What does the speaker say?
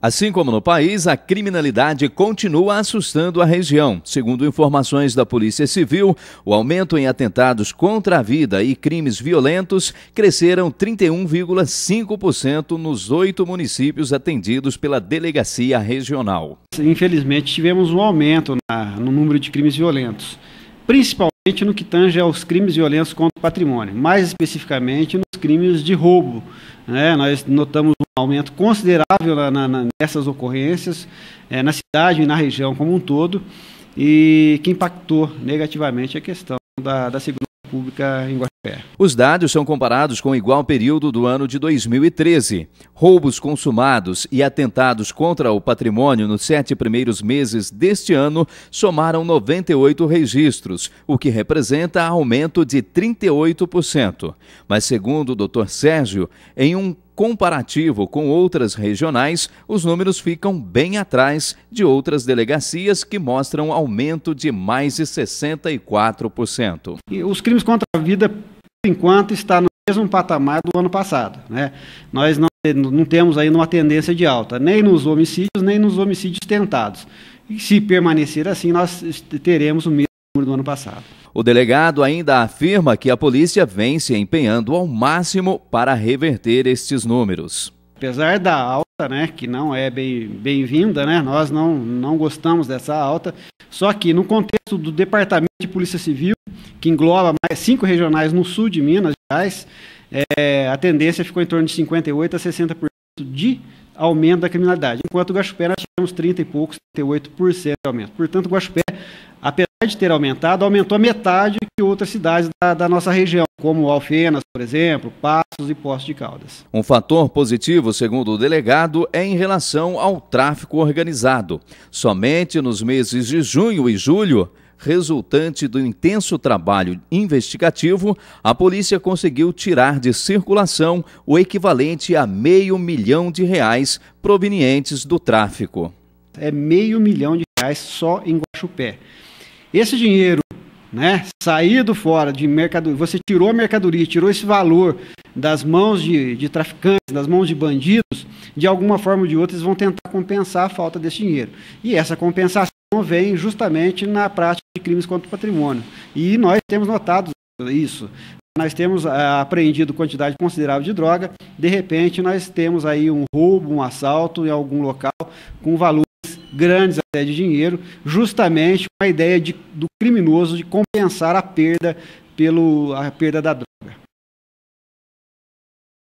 Assim como no país, a criminalidade continua assustando a região. Segundo informações da Polícia Civil, o aumento em atentados contra a vida e crimes violentos cresceram 31,5% nos oito municípios atendidos pela delegacia regional. Infelizmente, tivemos um aumento no número de crimes violentos, principalmente no que tange aos crimes violentos contra o patrimônio, mais especificamente nos crimes de roubo. Né? Nós notamos um aumento considerável na, na, nessas ocorrências, é, na cidade e na região como um todo, e que impactou negativamente a questão da, da segurança pública em Guaxupé. Os dados são comparados com o igual período do ano de 2013. Roubos consumados e atentados contra o patrimônio nos sete primeiros meses deste ano somaram 98 registros, o que representa aumento de 38%. Mas, segundo o Dr. Sérgio, em um comparativo com outras regionais, os números ficam bem atrás de outras delegacias que mostram aumento de mais de 64%. E os crimes contra a vida, por enquanto, está no mesmo patamar do ano passado. Né? Nós não, não temos ainda uma tendência de alta, nem nos homicídios, nem nos homicídios tentados. E se permanecer assim, nós teremos o mesmo número do ano passado. O delegado ainda afirma que a polícia vem se empenhando ao máximo para reverter estes números. Apesar da alta, né, que não é bem-vinda, bem né, nós não, não gostamos dessa alta, só que no contexto do Departamento de Polícia Civil, que engloba mais cinco regionais no sul de Minas Gerais, é, a tendência ficou em torno de 58% a 60% de aumento da criminalidade, enquanto o Guaxupé nós tivemos 30 e poucos, 38% de aumento. Portanto, o Guaxupé de ter aumentado, aumentou a metade que outras cidades da, da, nossa região, como Alfenas, por exemplo, Passos e Porto de Caldas. Um fator positivo, segundo o delegado, é em relação ao tráfico organizado. Somente nos meses de junho e julho, resultante do intenso trabalho investigativo, a polícia conseguiu tirar de circulação o equivalente a meio milhão de reais provenientes do tráfico. É meio milhão de reais só em Guaxupé esse dinheiro né, saído fora de mercadoria, você tirou a mercadoria, tirou esse valor das mãos de, de traficantes, das mãos de bandidos, de alguma forma ou de outra, eles vão tentar compensar a falta desse dinheiro. E essa compensação vem justamente na prática de crimes contra o patrimônio. E nós temos notado isso. Nós temos ah, apreendido quantidade considerável de droga, de repente nós temos aí um roubo, um assalto em algum local com valor grandes até de dinheiro, justamente com a ideia de, do criminoso de compensar a perda pelo a perda da droga.